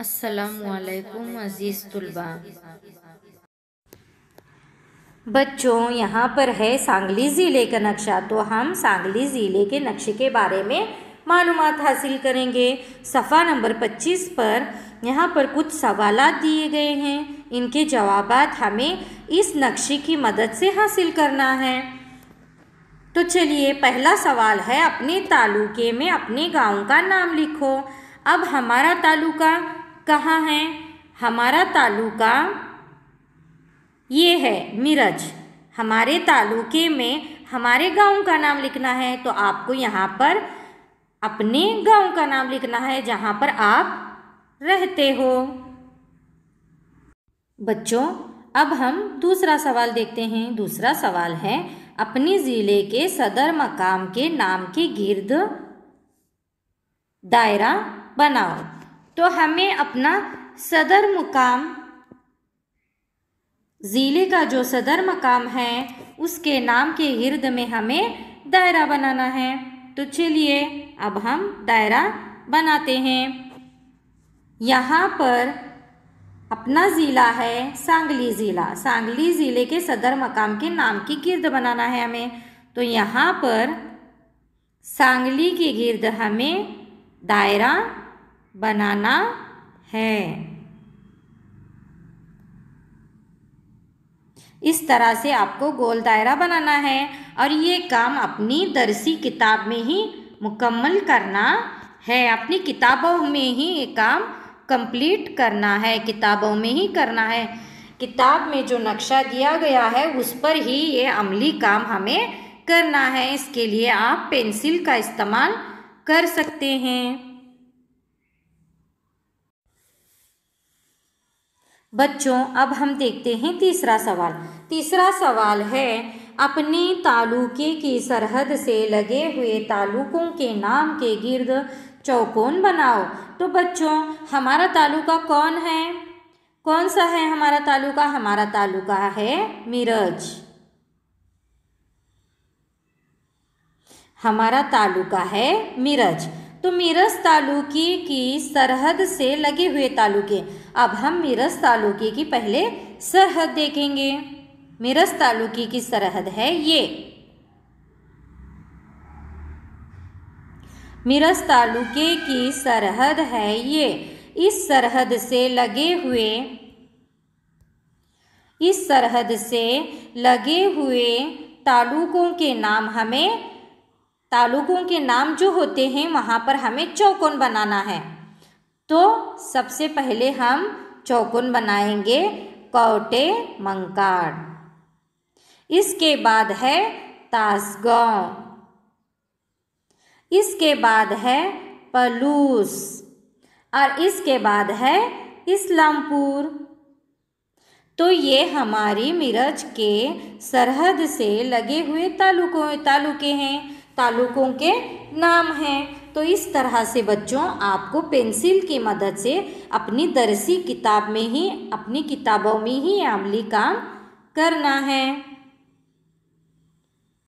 असलकुम अज़ीज़ तलबा बच्चों यहाँ पर है सांगली ज़िले का नक्शा तो हम सांगली ज़िले के नक्शे के बारे में मालूम हासिल करेंगे सफ़ा नंबर 25 पर यहाँ पर कुछ सवाल दिए गए हैं इनके जवाब हमें इस नक्शे की मदद से हासिल करना है तो चलिए पहला सवाल है अपने तालुके में अपने गांव का नाम लिखो अब हमारा तालुका कहाँ है हमारा तालुका ये है मिरज हमारे तालुके में हमारे गांव का नाम लिखना है तो आपको यहाँ पर अपने गांव का नाम लिखना है जहाँ पर आप रहते हो बच्चों अब हम दूसरा सवाल देखते हैं दूसरा सवाल है अपने ज़िले के सदर मकाम के नाम के गिर्द दायरा बनाओ तो हमें अपना सदर मुकाम ज़िले का जो सदर मकाम है उसके नाम के गिर्द में हमें दायरा बनाना है तो चलिए अब हम दायरा बनाते हैं यहाँ पर अपना ज़िला है सांगली ज़िला सांगली ज़िले के सदर मकाम के नाम की गिर्द बनाना है हमें तो यहाँ पर सांगली के गिर्द हमें दायरा बनाना है इस तरह से आपको गोल दायरा बनाना है और ये काम अपनी दरसी किताब में ही मुकम्मल करना है अपनी किताबों में ही ये काम कंप्लीट करना है किताबों में ही करना है किताब में जो नक्शा दिया गया है उस पर ही ये अमली काम हमें करना है इसके लिए आप पेंसिल का इस्तेमाल कर सकते हैं बच्चों अब हम देखते हैं तीसरा सवाल तीसरा सवाल है अपने तालुके की सरहद से लगे हुए तालुकों के नाम के गिर्द चौकोन बनाओ तो बच्चों हमारा तालुका कौन है कौन सा है हमारा तालुका हमारा तालुका है मिरज हमारा तालुका है मिरज तो मीरस तालुके की सरहद से लगे हुए तालुके अब हम मीरस तालुके की पहले सरहद देखेंगे मीरस तालुके की सरहद है ये मीरस तालुके की सरहद है ये इस सरहद से लगे हुए इस सरहद से लगे हुए तालुकों के नाम हमें तालुकों के नाम जो होते हैं वहाँ पर हमें चौकोन बनाना है तो सबसे पहले हम चौकोन बनाएंगे कौटे मंकार इसके बाद है तासगांव इसके बाद है पलूस और इसके बाद है इस्लामपुर तो ये हमारी मिरज के सरहद से लगे हुए तालुकों तालुके हैं तालुकों के नाम हैं तो इस तरह से बच्चों आपको पेंसिल की मदद से अपनी दरसी किताब में ही अपनी किताबों में ही आमली काम करना है